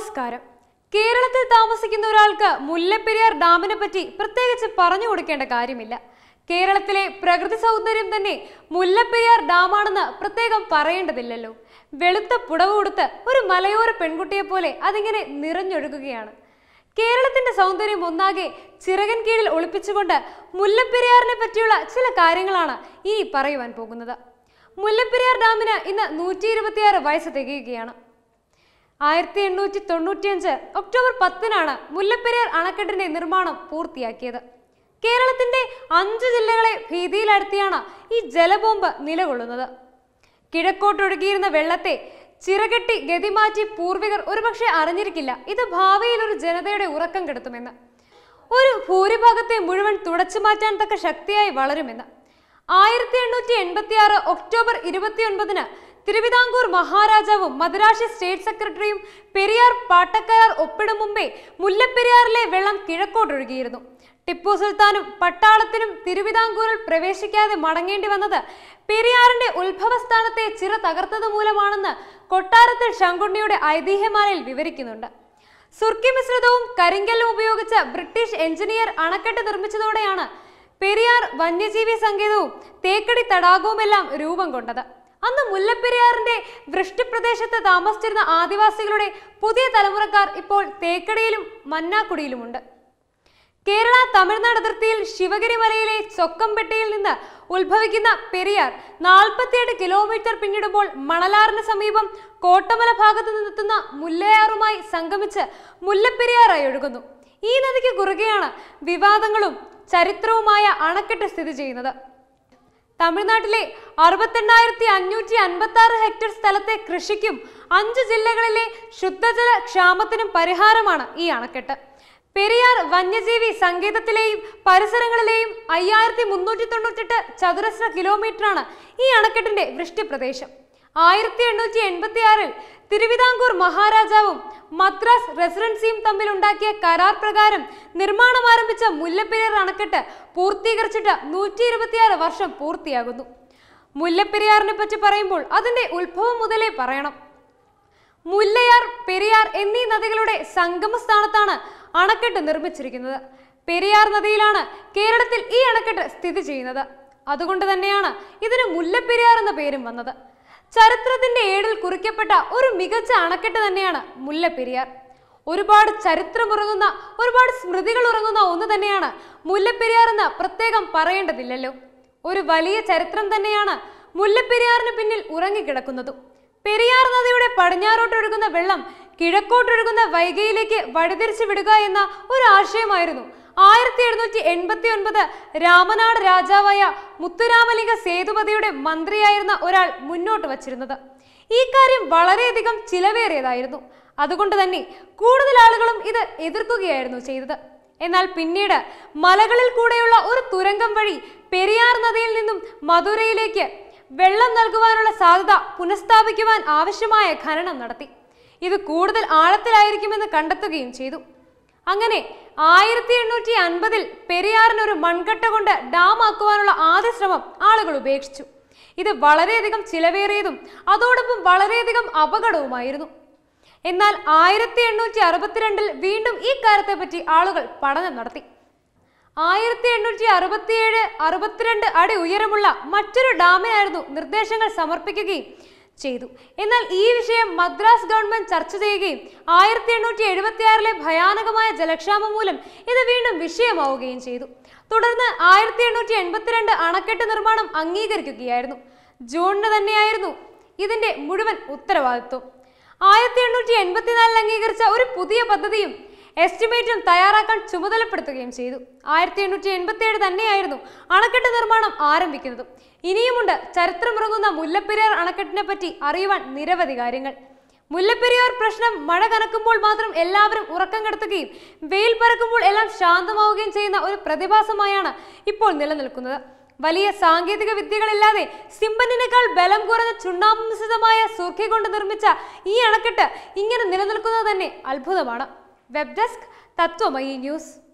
നമസ്കാരം കേരളത്തിൽ താമസിക്കുന്ന ഒരാൾക്ക് മുല്ലപ്പെരിയാർ ഡാമിനെ പറ്റി പ്രത്യേകിച്ച് പറഞ്ഞു കൊടുക്കേണ്ട കാര്യമില്ല കേരളത്തിലെ പ്രകൃതി സൗന്ദര്യം തന്നെ മുല്ലപ്പെരിയാർ ഡാമാണെന്ന് പ്രത്യേകം പറയേണ്ടതില്ലല്ലോ വെളുത്ത പുടവ് കൊടുത്ത് ഒരു മലയോര പെൺകുട്ടിയെ പോലെ അതിങ്ങനെ നിറഞ്ഞൊഴുകുകയാണ് കേരളത്തിന്റെ സൗന്ദര്യം ഒന്നാകെ ചിറകൻ കീഴിൽ ഒളിപ്പിച്ചുകൊണ്ട് മുല്ലപ്പെരിയാറിനെ പറ്റിയുള്ള ചില കാര്യങ്ങളാണ് ഇനി പറയുവാൻ പോകുന്നത് മുല്ലപ്പെരിയാർ ഡാമിന് ഇന്ന് നൂറ്റി വയസ്സ് തികയുകയാണ് ആയിരത്തി എണ്ണൂറ്റി തൊണ്ണൂറ്റിയഞ്ച് ഒക്ടോബർ പത്തിനാണ് മുല്ലപ്പെരിയാർ അണക്കെട്ടിന്റെ നിർമ്മാണം പൂർത്തിയാക്കിയത് കേരളത്തിന്റെ അഞ്ച് ജില്ലകളെ ഭീതിയിലടുത്തിയാണ് ഈ ജലബോംബ് നിലകൊള്ളുന്നത് കിഴക്കോട്ടൊഴുകിയിരുന്ന വെള്ളത്തെ ചിറകെട്ടി ഗതിമാറ്റി പൂർവികർ ഒരുപക്ഷെ അറിഞ്ഞിരിക്കില്ല ഇത് ഭാവിയിൽ ഒരു ജനതയുടെ ഉറക്കം കെടുത്തുമെന്ന് ഒരു ഭൂരിഭാഗത്തെ മുഴുവൻ തുടച്ചു മാറ്റാൻ തക്ക ശക്തിയായി വളരുമെന്ന് ആയിരത്തി എണ്ണൂറ്റി എൺപത്തി ആറ് ഒക്ടോബർ ഇരുപത്തിയൊൻപതിന് തിരുവിതാംകൂർ മഹാരാജാവും മദ്രാശി സ്റ്റേറ്റ് സെക്രട്ടറിയും പെരിയാർ പാട്ടക്കരാർ ഒപ്പിടും മുമ്പേ മുല്ലപ്പെരിയാറിലെ വെള്ളം കിഴക്കോട്ടൊഴുകിയിരുന്നു ടിപ്പു സുൽത്താനും പട്ടാളത്തിനും തിരുവിതാംകൂറിൽ പ്രവേശിക്കാതെ മടങ്ങേണ്ടി വന്നത് പെരിയാറിന്റെ ഉത്ഭവസ്ഥാനത്തെ ചിറ തകർത്തത് മൂലമാണെന്ന് കൊട്ടാരത്തിൽ ശങ്കുണ്ണിയുടെ ഐതിഹ്യമാലയിൽ വിവരിക്കുന്നുണ്ട് സുർക്കി മിശ്രിതവും കരിങ്കല്ലും ഉപയോഗിച്ച ബ്രിട്ടീഷ് എഞ്ചിനീയർ അണക്കെട്ട് നിർമ്മിച്ചതോടെയാണ് പെരിയാർ വന്യജീവി സങ്കേതവും തേക്കടി തടാകവുമെല്ലാം രൂപം കൊണ്ടത് അന്ന് മുല്ലപ്പെരിയാറിന്റെ വൃഷ്ടിപ്രദേശത്ത് താമസിച്ചിരുന്ന ആദിവാസികളുടെ പുതിയ തലമുറക്കാർ ഇപ്പോൾ തേക്കടയിലും മന്നാക്കുടിയിലുമുണ്ട് കേരള തമിഴ്നാട് അതിർത്തിയിൽ ശിവഗിരി മലയിലെ നിന്ന് ഉത്ഭവിക്കുന്ന പെരിയാർ നാൽപ്പത്തിയെട്ട് കിലോമീറ്റർ പിന്നിടുമ്പോൾ മണലാറിന് സമീപം കോട്ടമല ഭാഗത്ത് നിന്നെത്തുന്ന മുല്ലയാറുമായി സംഗമിച്ച് മുല്ലപ്പെരിയാറായി ഒഴുകുന്നു ഈ നദിക്ക് കുറുകെയാണ് വിവാദങ്ങളും ചരിത്രവുമായ അണക്കെട്ട് സ്ഥിതി ചെയ്യുന്നത് തമിഴ്നാട്ടിലെ അറുപത്തെണ്ണായിരത്തി അഞ്ഞൂറ്റി അൻപത്തി ആറ് ഹെക്ടർ സ്ഥലത്തെ കൃഷിക്കും അഞ്ച് ജില്ലകളിലെ ശുദ്ധജല ക്ഷാമത്തിനും പരിഹാരമാണ് ഈ അണക്കെട്ട് പെരിയാർ വന്യജീവി സങ്കേതത്തിലെയും പരിസരങ്ങളിലെയും അയ്യായിരത്തി മുന്നൂറ്റി എട്ട് ചതുരശ്ര കിലോമീറ്ററാണ് ഈ അണക്കെട്ടിന്റെ വൃഷ്ടി പ്രദേശം ആയിരത്തി എണ്ണൂറ്റി ആറിൽ തിരുവിതാംകൂർ മഹാരാജാവും മദ്രാസ് റെസിഡൻസിയും തമ്മിൽ ഉണ്ടാക്കിയ കരാർ പ്രകാരം നിർമ്മാണം ആരംഭിച്ച മുല്ലപ്പെരിയാർ അണക്കെട്ട് പൂർത്തീകരിച്ചിട്ട് നൂറ്റി ഇരുപത്തിയാറ് വർഷം പൂർത്തിയാകുന്നു മുല്ലപ്പെരിയാറിനെ പറ്റി പറയുമ്പോൾ അതിന്റെ ഉത്ഭവം മുതലേ പറയണം മുല്ലയാർ പെരിയാർ എന്നീ നദികളുടെ സംഗമ സ്ഥാനത്താണ് അണക്കെട്ട് നിർമ്മിച്ചിരിക്കുന്നത് പെരിയാർ നദിയിലാണ് കേരളത്തിൽ ഈ അണക്കെട്ട് സ്ഥിതി ചെയ്യുന്നത് അതുകൊണ്ട് തന്നെയാണ് ഇതിന് മുല്ലപ്പെരിയാർ എന്ന പേരും വന്നത് ചരിത്രത്തിന്റെ ഏടിൽ കുറിക്കപ്പെട്ട ഒരു മികച്ച അണക്കെട്ട് തന്നെയാണ് മുല്ലപ്പെരിയാർ ഒരുപാട് ചരിത്രം ഉറങ്ങുന്ന ഒരുപാട് സ്മൃതികൾ ഉറങ്ങുന്ന ഒന്ന് തന്നെയാണ് മുല്ലപ്പെരിയാർ എന്ന് പ്രത്യേകം പറയേണ്ടതില്ലല്ലോ ഒരു വലിയ ചരിത്രം തന്നെയാണ് മുല്ലപ്പെരിയാറിന് പിന്നിൽ ഉറങ്ങിക്കിടക്കുന്നതും പെരിയാർ നദിയുടെ പടിഞ്ഞാറോട്ടൊഴുകുന്ന വെള്ളം കിഴക്കോട്ടൊഴുകുന്ന വൈകയിലേക്ക് വഴിതിരിച്ചു വിടുക എന്ന ഒരു ആശയമായിരുന്നു ആയിരത്തി എഴുന്നൂറ്റി എൺപത്തി ഒൻപത് രാമനാട് രാജാവായ മുത്തുരാമലിംഗ സേതുപതിയുടെ മന്ത്രിയായിരുന്ന ഒരാൾ മുന്നോട്ട് വച്ചിരുന്നത് ഈ കാര്യം വളരെയധികം ചിലവേറിയതായിരുന്നു അതുകൊണ്ട് തന്നെ കൂടുതൽ ആളുകളും ഇത് എതിർക്കുകയായിരുന്നു ചെയ്തത് എന്നാൽ പിന്നീട് മലകളിൽ കൂടെയുള്ള ഒരു തുരങ്കം വഴി പെരിയാർ നദിയിൽ നിന്നും മധുരയിലേക്ക് വെള്ളം നൽകുവാനുള്ള സാധ്യത പുനഃസ്ഥാപിക്കുവാൻ ആവശ്യമായ ഖനനം നടത്തി ഇത് കൂടുതൽ ആഴത്തിലായിരിക്കുമെന്ന് കണ്ടെത്തുകയും ചെയ്തു അങ്ങനെ ആയിരത്തി എണ്ണൂറ്റി അൻപതിൽ പെരിയാറിനൊരു മൺകട്ട കൊണ്ട് ഡാം ആക്കുവാനുള്ള ആദ്യ ശ്രമം ആളുകൾ ഉപേക്ഷിച്ചു ഇത് വളരെയധികം ചിലവേറിയതും അതോടൊപ്പം വളരെയധികം അപകടവുമായിരുന്നു എന്നാൽ ആയിരത്തി എണ്ണൂറ്റി അറുപത്തിരണ്ടിൽ വീണ്ടും ഈ കാര്യത്തെപ്പറ്റി ആളുകൾ പഠനം നടത്തി ആയിരത്തി എണ്ണൂറ്റി അറുപത്തിയേഴ് അറുപത്തിരണ്ട് അടി ഉയരമുള്ള മറ്റൊരു ഡാമിനായിരുന്നു നിർദ്ദേശങ്ങൾ സമർപ്പിക്കുകയും ചെയ്തു എന്നാൽ ഈ വിഷയം മദ്രാസ് ഗവൺമെന്റ് ചർച്ച ചെയ്യുകയും ആയിരത്തി എണ്ണൂറ്റി എഴുപത്തി ആറിലെ ഭയാനകമായ ജലക്ഷാമം മൂലം ഇത് വീണ്ടും വിഷയമാവുകയും ചെയ്തു തുടർന്ന് ആയിരത്തി എണ്ണൂറ്റി എൺപത്തിരണ്ട് അണക്കെട്ട് നിർമ്മാണം അംഗീകരിക്കുകയായിരുന്നു ജൂണിന് തന്നെയായിരുന്നു ഇതിന്റെ മുഴുവൻ ഉത്തരവാദിത്വം ആയിരത്തി എണ്ണൂറ്റി എൺപത്തിനാലിൽ അംഗീകരിച്ച ഒരു പുതിയ പദ്ധതിയും എസ്റ്റിമേറ്റും തയ്യാറാക്കാൻ ചുമതലപ്പെടുത്തുകയും ചെയ്തു ആയിരത്തി എണ്ണൂറ്റി എൺപത്തി ഏഴ് തന്നെയായിരുന്നു അണക്കെട്ട് നിർമ്മാണം ആരംഭിക്കുന്നത് ഇനിയുമുണ്ട് ചരിത്രമുറങ്ങുന്ന മുല്ലപ്പെരിയാർ അണക്കെട്ടിനെ പറ്റി അറിയുവാൻ നിരവധി കാര്യങ്ങൾ മുല്ലപ്പെരിയാർ പ്രശ്നം മഴ കനക്കുമ്പോൾ മാത്രം എല്ലാവരും ഉറക്കം കിടത്തുകയും വെയിൽ പറക്കുമ്പോൾ എല്ലാം ശാന്തമാവുകയും ചെയ്യുന്ന ഒരു പ്രതിഭാസമായാണ് ഇപ്പോൾ നിലനിൽക്കുന്നത് വലിയ സാങ്കേതിക വിദ്യകളില്ലാതെ സിമ്പനിനേക്കാൾ ബലം കുറഞ്ഞ ചുണ്ണാമ്പ് മിശ്രിതമായ സുർഖി കൊണ്ട് നിർമ്മിച്ച ഈ അണക്കെട്ട് ഇങ്ങനെ നിലനിൽക്കുന്നത് തന്നെ അത്ഭുതമാണ് വെബ് ഡെസ്ക് തത്വമയി ന്യൂസ്